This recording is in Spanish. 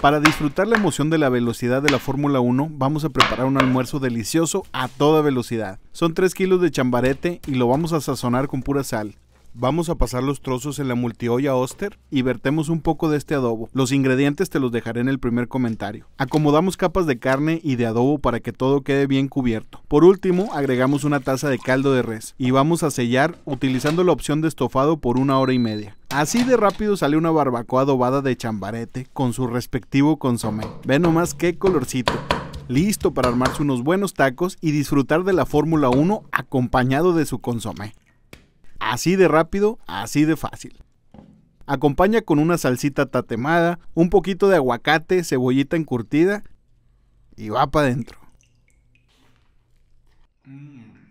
Para disfrutar la emoción de la velocidad de la Fórmula 1, vamos a preparar un almuerzo delicioso a toda velocidad. Son 3 kilos de chambarete y lo vamos a sazonar con pura sal. Vamos a pasar los trozos en la multiolla Oster y vertemos un poco de este adobo. Los ingredientes te los dejaré en el primer comentario. Acomodamos capas de carne y de adobo para que todo quede bien cubierto. Por último, agregamos una taza de caldo de res y vamos a sellar utilizando la opción de estofado por una hora y media. Así de rápido sale una barbacoa adobada de chambarete con su respectivo consomé. Ve nomás qué colorcito listo para armarse unos buenos tacos y disfrutar de la Fórmula 1 acompañado de su consomé. Así de rápido, así de fácil. Acompaña con una salsita tatemada, un poquito de aguacate, cebollita encurtida y va para adentro. Mm.